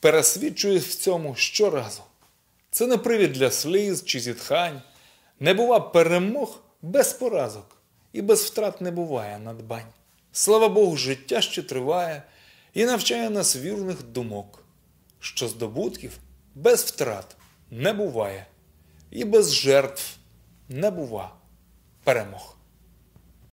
пересвідчуюсь в цьому щоразу. Це не привід для сліз чи зітхань. Не бува перемог без поразок і без втрат не буває надбань. Слава Богу, життя ще триває і навчає нас вірних думок, що здобутків без втрат не буває, і без жертв не бува перемог.